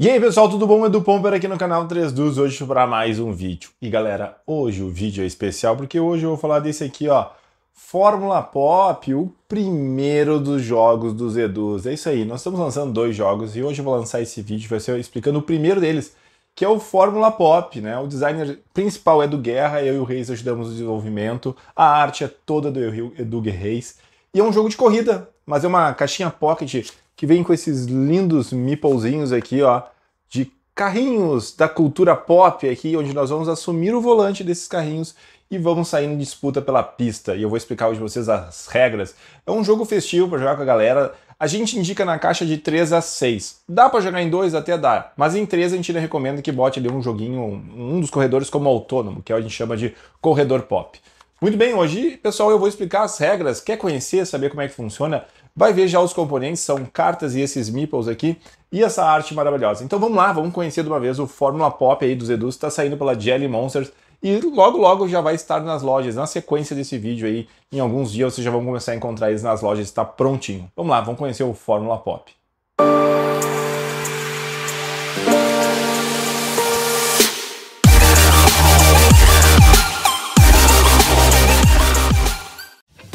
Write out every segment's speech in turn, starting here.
E aí pessoal, tudo bom? Edu Pomper aqui no canal 3 Dus, hoje para mais um vídeo. E galera, hoje o vídeo é especial porque hoje eu vou falar desse aqui, ó, Fórmula Pop, o primeiro dos jogos dos Edus. É isso aí, nós estamos lançando dois jogos e hoje eu vou lançar esse vídeo, vai ser explicando o primeiro deles, que é o Fórmula Pop, né? O designer principal é do Guerra, eu e o Reis ajudamos no desenvolvimento, a arte é toda do Edu Reis. E é um jogo de corrida, mas é uma caixinha pocket que vem com esses lindos meeplezinhos aqui, ó, de carrinhos da cultura pop aqui, onde nós vamos assumir o volante desses carrinhos e vamos sair em disputa pela pista. E eu vou explicar hoje para vocês as regras. É um jogo festivo para jogar com a galera. A gente indica na caixa de 3 a 6. Dá para jogar em 2 até dá, mas em 3 a gente ainda recomenda que bote ali um joguinho, um dos corredores como autônomo, é que a gente chama de corredor pop. Muito bem, hoje, pessoal, eu vou explicar as regras. Quer conhecer, saber como é que funciona? Vai ver já os componentes, são cartas e esses meeples aqui, e essa arte maravilhosa. Então vamos lá, vamos conhecer de uma vez o Fórmula Pop aí dos Edus, está saindo pela Jelly Monsters, e logo logo já vai estar nas lojas, na sequência desse vídeo aí, em alguns dias vocês já vão começar a encontrar eles nas lojas, está prontinho. Vamos lá, vamos conhecer o Fórmula Pop. Música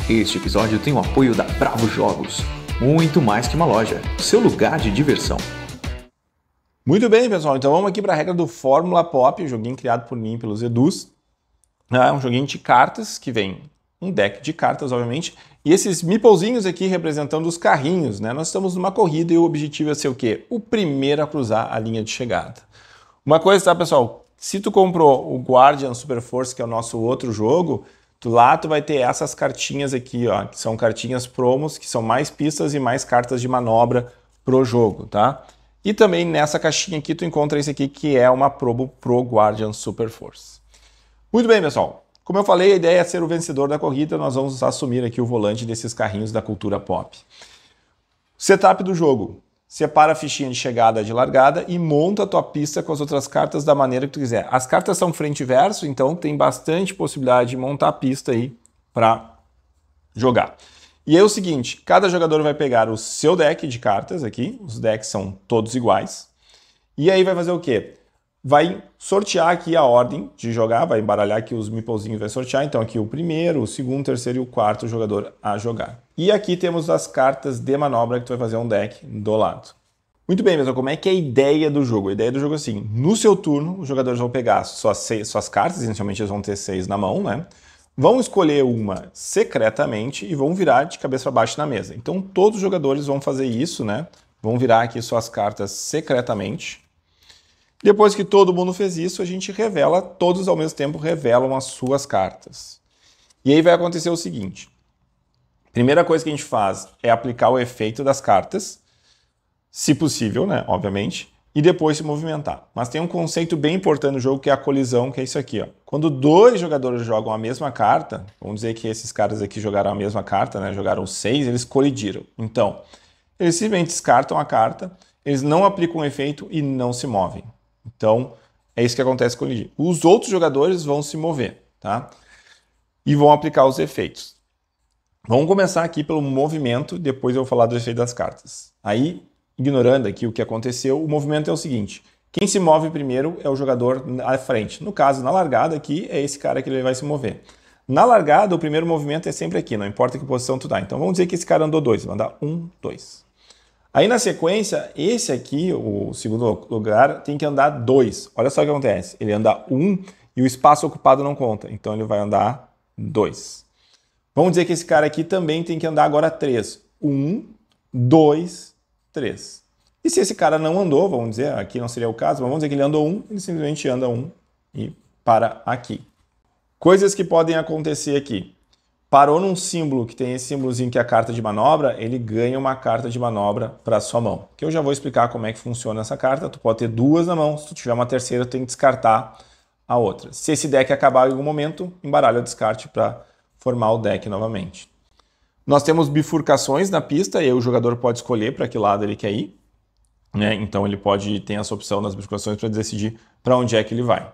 Este episódio tem o apoio da Bravo Jogos, muito mais que uma loja, seu lugar de diversão. Muito bem, pessoal, então vamos aqui para a regra do Fórmula Pop, joguinho criado por mim e pelos Edus. É um joguinho de cartas que vem um deck de cartas, obviamente, e esses meeplezinhos aqui representando os carrinhos, né? Nós estamos numa corrida e o objetivo é ser o quê? O primeiro a cruzar a linha de chegada. Uma coisa, tá, pessoal? Se tu comprou o Guardian Super Force, que é o nosso outro jogo, Lá tu vai ter essas cartinhas aqui, ó, que são cartinhas promos, que são mais pistas e mais cartas de manobra pro jogo, tá? E também nessa caixinha aqui tu encontra esse aqui que é uma promo pro Guardian Super Force. Muito bem, pessoal. Como eu falei, a ideia é ser o vencedor da corrida, nós vamos assumir aqui o volante desses carrinhos da cultura pop. Setup do jogo separa a fichinha de chegada de largada e monta a tua pista com as outras cartas da maneira que tu quiser. As cartas são frente e verso, então tem bastante possibilidade de montar a pista aí para jogar. E é o seguinte, cada jogador vai pegar o seu deck de cartas aqui, os decks são todos iguais, e aí vai fazer o quê? Vai sortear aqui a ordem de jogar, vai embaralhar aqui os meeplezinhos, vai sortear, então aqui o primeiro, o segundo, o terceiro e o quarto jogador a jogar. E aqui temos as cartas de manobra que tu vai fazer um deck do lado. Muito bem, pessoal, como é que é a ideia do jogo? A ideia do jogo é assim, no seu turno, os jogadores vão pegar suas, seis, suas cartas, inicialmente eles vão ter seis na mão, né? Vão escolher uma secretamente e vão virar de cabeça para baixo na mesa. Então todos os jogadores vão fazer isso, né? Vão virar aqui suas cartas secretamente. Depois que todo mundo fez isso, a gente revela, todos ao mesmo tempo revelam as suas cartas. E aí vai acontecer o seguinte, Primeira coisa que a gente faz é aplicar o efeito das cartas, se possível, né? Obviamente, e depois se movimentar. Mas tem um conceito bem importante no jogo que é a colisão, que é isso aqui, ó. Quando dois jogadores jogam a mesma carta, vamos dizer que esses caras aqui jogaram a mesma carta, né? Jogaram seis, eles colidiram. Então, eles simplesmente descartam a carta, eles não aplicam o efeito e não se movem. Então, é isso que acontece colidir. Os outros jogadores vão se mover, tá? E vão aplicar os efeitos. Vamos começar aqui pelo movimento, depois eu vou falar do efeito das cartas. Aí, ignorando aqui o que aconteceu, o movimento é o seguinte: quem se move primeiro é o jogador à frente. No caso, na largada aqui, é esse cara que ele vai se mover. Na largada, o primeiro movimento é sempre aqui, não importa que posição tu dá. Então vamos dizer que esse cara andou dois, vai andar um, dois. Aí na sequência, esse aqui, o segundo lugar, tem que andar dois. Olha só o que acontece. Ele anda um e o espaço ocupado não conta. Então ele vai andar dois. Vamos dizer que esse cara aqui também tem que andar agora 3. 1, 2, 3. E se esse cara não andou, vamos dizer, aqui não seria o caso, mas vamos dizer que ele andou 1, ele simplesmente anda 1 e para aqui. Coisas que podem acontecer aqui. Parou num símbolo que tem esse símbolozinho que é a carta de manobra, ele ganha uma carta de manobra para sua mão. Que eu já vou explicar como é que funciona essa carta. Tu pode ter duas na mão, se tu tiver uma terceira, tu tem que descartar a outra. Se esse deck acabar em algum momento, embaralha o descarte para formar o deck novamente. Nós temos bifurcações na pista e o jogador pode escolher para que lado ele quer ir. Né? Então ele pode ter essa opção nas bifurcações para decidir para onde é que ele vai.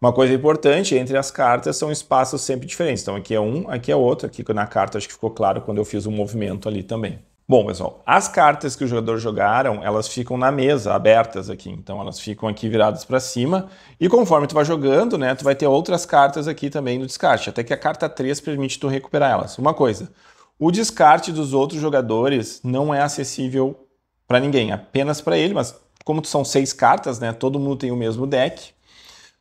Uma coisa importante, entre as cartas são espaços sempre diferentes. Então aqui é um, aqui é outro. Aqui na carta acho que ficou claro quando eu fiz o um movimento ali também. Bom, pessoal, as cartas que o jogador jogaram, elas ficam na mesa, abertas aqui. Então, elas ficam aqui viradas para cima. E conforme tu vai jogando, né, tu vai ter outras cartas aqui também no descarte. Até que a carta 3 permite tu recuperar elas. Uma coisa, o descarte dos outros jogadores não é acessível para ninguém, apenas para ele. Mas como são seis cartas, né, todo mundo tem o mesmo deck,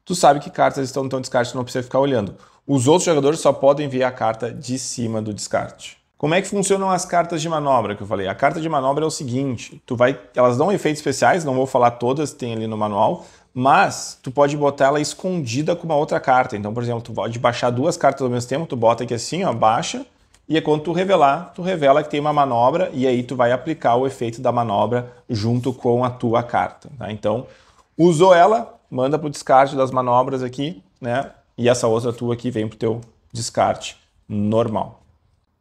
tu sabe que cartas estão no teu descarte, tu não precisa ficar olhando. Os outros jogadores só podem ver a carta de cima do descarte. Como é que funcionam as cartas de manobra que eu falei? A carta de manobra é o seguinte, tu vai, elas dão efeitos especiais, não vou falar todas, tem ali no manual, mas tu pode botar ela escondida com uma outra carta. Então, por exemplo, tu pode baixar duas cartas ao mesmo tempo, tu bota aqui assim, ó, baixa, e é quando tu revelar, tu revela que tem uma manobra e aí tu vai aplicar o efeito da manobra junto com a tua carta. Tá? Então, usou ela, manda pro descarte das manobras aqui, né? E essa outra tua aqui vem pro teu descarte normal.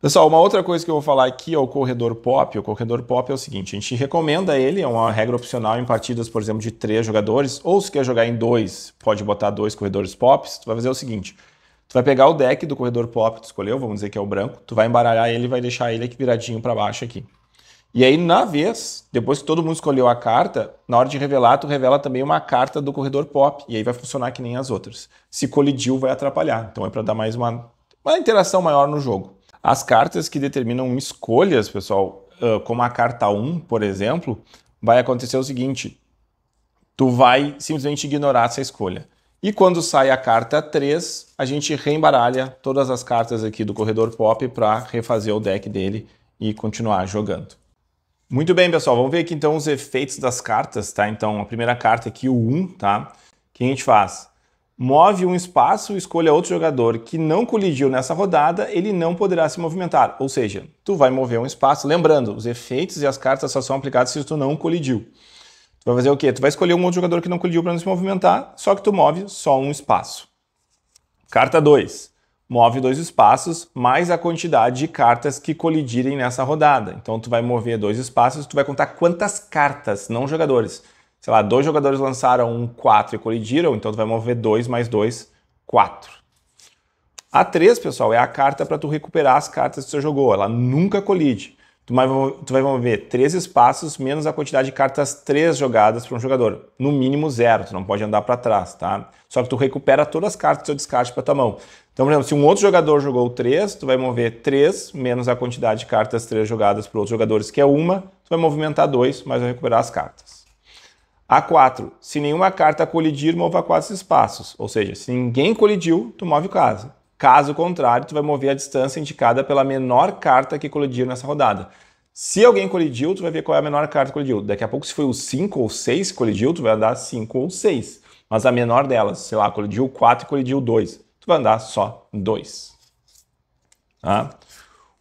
Pessoal, uma outra coisa que eu vou falar aqui é o corredor pop. O corredor pop é o seguinte, a gente recomenda ele, é uma regra opcional em partidas, por exemplo, de três jogadores, ou se quer jogar em dois, pode botar dois corredores pop. Tu vai fazer o seguinte, tu vai pegar o deck do corredor pop que tu escolheu, vamos dizer que é o branco, tu vai embaralhar ele e vai deixar ele aqui viradinho para baixo aqui. E aí, na vez, depois que todo mundo escolheu a carta, na hora de revelar, tu revela também uma carta do corredor pop, e aí vai funcionar que nem as outras. Se colidiu, vai atrapalhar. Então é para dar mais uma, uma interação maior no jogo. As cartas que determinam escolhas, pessoal, ah, como a carta 1, por exemplo, vai acontecer o seguinte: tu vai simplesmente ignorar essa escolha. E quando sai a carta 3, a gente reembaralha todas as cartas aqui do corredor pop para refazer o deck dele e continuar jogando. Muito bem, pessoal, vamos ver aqui então os efeitos das cartas, tá? Então, a primeira carta aqui, o 1, tá? O que a gente faz? move um espaço, escolha outro jogador que não colidiu nessa rodada, ele não poderá se movimentar. Ou seja, tu vai mover um espaço. Lembrando, os efeitos e as cartas só são aplicados se tu não colidiu. Tu vai fazer o quê? Tu vai escolher um outro jogador que não colidiu para não se movimentar, só que tu move só um espaço. Carta 2. Move dois espaços mais a quantidade de cartas que colidirem nessa rodada. Então tu vai mover dois espaços, tu vai contar quantas cartas, não jogadores sei lá, dois jogadores lançaram um 4 e colidiram, então tu vai mover 2 mais 2, 4. A 3, pessoal, é a carta para tu recuperar as cartas que tu jogou. Ela nunca colide. Tu vai, tu vai mover 3 espaços menos a quantidade de cartas 3 jogadas para um jogador. No mínimo zero, tu não pode andar para trás, tá? Só que tu recupera todas as cartas do seu descarte para tua mão. Então, por exemplo, se um outro jogador jogou 3, tu vai mover 3 menos a quantidade de cartas 3 jogadas para outros jogadores, que é uma, tu vai movimentar 2, mas vai recuperar as cartas. A4, se nenhuma carta colidir, mova quatro espaços. Ou seja, se ninguém colidiu, tu move o caso. Caso contrário, tu vai mover a distância indicada pela menor carta que colidiu nessa rodada. Se alguém colidiu, tu vai ver qual é a menor carta que colidiu. Daqui a pouco, se foi o 5 ou 6 que colidiu, tu vai andar 5 ou 6. Mas a menor delas, sei lá, colidiu 4 e colidiu 2. Tu vai andar só 2. Tá?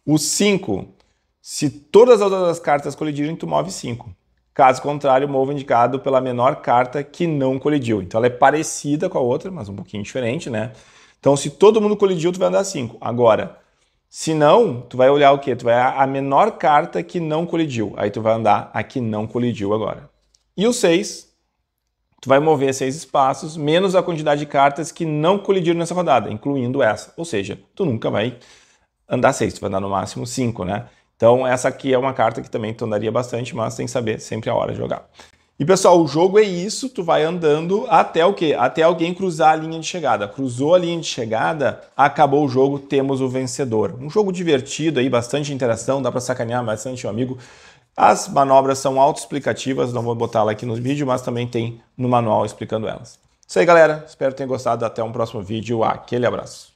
O 5, se todas as outras cartas colidirem, tu move 5. Caso contrário, mova indicado pela menor carta que não colidiu. Então ela é parecida com a outra, mas um pouquinho diferente, né? Então se todo mundo colidiu, tu vai andar 5. Agora, se não, tu vai olhar o quê? Tu vai a menor carta que não colidiu. Aí tu vai andar a que não colidiu agora. E o 6, tu vai mover seis espaços, menos a quantidade de cartas que não colidiram nessa rodada, incluindo essa. Ou seja, tu nunca vai andar seis, tu vai andar no máximo cinco, né? Então, essa aqui é uma carta que também tornaria bastante, mas tem que saber sempre a hora de jogar. E pessoal, o jogo é isso, tu vai andando até o quê? Até alguém cruzar a linha de chegada. Cruzou a linha de chegada, acabou o jogo, temos o vencedor. Um jogo divertido aí, bastante interação, dá para sacanear bastante o amigo. As manobras são autoexplicativas, não vou botar lá aqui no vídeo, mas também tem no manual explicando elas. Isso aí, galera. Espero que tenham gostado. Até um próximo vídeo. Aquele abraço.